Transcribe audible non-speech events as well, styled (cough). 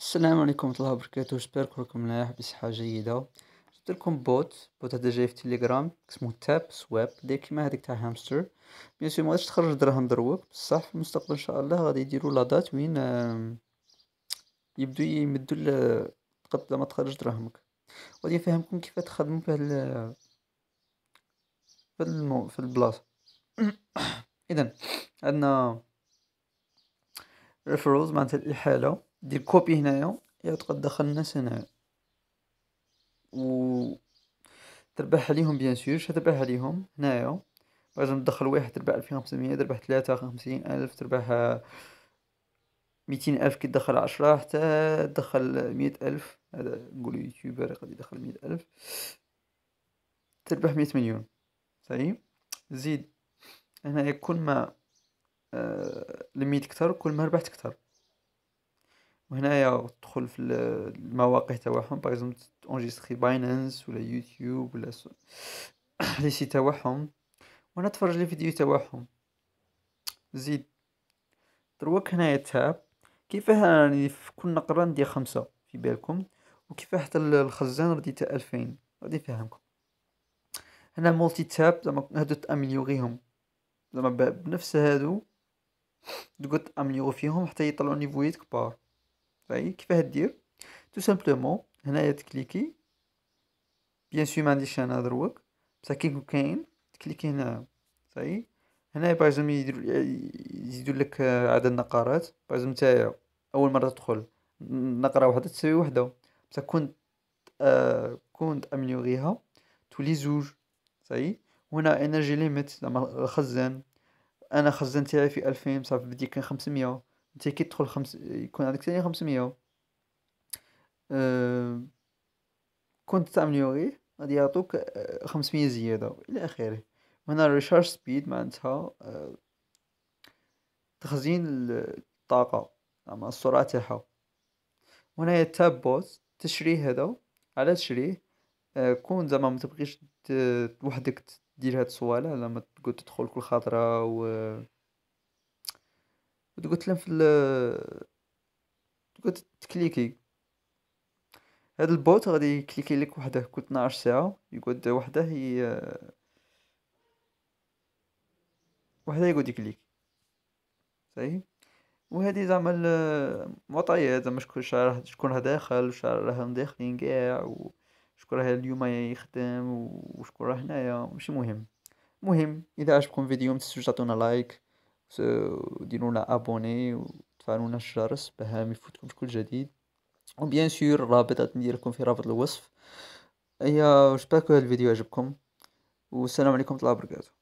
السلام عليكم ورحمة الله وبركاته جبت راكم ملاح بصحة جيدة جبت لكم بوت بوت هذا جاي في تيليجرام اسمه تاب سواب داير كيما هذيك تاع هامستر بيان ما غاديش تخرج دراهم دروك بصح في المستقبل ان شاء الله غادي يديروا لادات وين يبدو يمدوا قد ما تخرج دراهمك غادي نفهمكم كيف تخدموا في هال في المو... في البلاصه (coughs) اذا عندنا ريفرالز معناتها الاحاله دير كوبي هنايا يا تقد دخل الناس هنايا و تربح عليهم بيان سور شحال تربح عليهم هنايا لازم تدخل واحد تربح ألفين وخمسمية تربح ثلاثة خمسين ألف تربح ميتين ألف كي تدخل عشرة حتى تدخل مية ألف هذا نقول يوتيوبر قد يدخل مية ألف تربح مية مليون صحيح زيد هنايا كل ما آه، لميت كتر كل ما ربحت كتر وهنايا تدخل في المواقع تاعهم باغ اونجيستري باينانس ولا يوتيوب ولا س... (clears throat) لي سي تاعهم وانا تفرج لي فيديو تاعهم زيد دروك هنايا تاب كيفاه راني في كل نقرة ندير خمسة في بالكم وكيف حتى الخزان ردي تاع ألفين غادي نفهمكم هنا مولتي تاب زعما هادو تأمليوغيهم زعما بنفس هادو تقعد تأمليوغ فيهم حتى يطلعو نيفويات كبار باهي كيفاه دير تو سامبلومون هنايا تكليكي بيان سو ما عنديش انا دروك بصح كي يكون كاين تكليكي هنا صاي هنا باغ اكزومبل يزيدو لك عدد النقرات باغ اكزومبل نتايا اول مره تدخل نقره وحده تساوي وحده بصح كنت آه كنت امنيوغيها تولي زوج صاي هنا انرجي ليميت زعما الخزان انا خزان تاعي في 2000 صافي بدي كان 500 انت كيدخل خمس يكون عندك ثاني 500 أه... كنت تامليوريه غادي يعطوك 500 آه، زياده الى اخره هنا الريشارج سبيد معناتها أه... تخزين الطاقه زعما السرعه تاعها وهنا التاب بوز تشري هذا على تشريه أه... كون زعما ما تبغيش ت... وحدك دير هاد الصوالح لما تقول تدخل كل خطره و تقعد تلم في تقعد تكليكي هاد البوت غادي يكليكي لك وحده كل 12 ساعه يقعد وحده هي وحده يقعد يكليك صحيح وهذه زعما المعطيات زعما شكون شحال شكون راه داخل وشحال راه داخلين كاع وشكون راه اليوم يخدم وشكون راه هنايا ماشي مهم مهم اذا عجبكم الفيديو متنسوش تعطونا لايك ديروا لنا ابوني وتفعلوا لنا الجرس باه ما يفوتكم كل جديد وبيان سور الرابط ندير لكم في رابط الوصف هي جبتكم هذا الفيديو عجبكم والسلام عليكم ورحمه الله وبركاته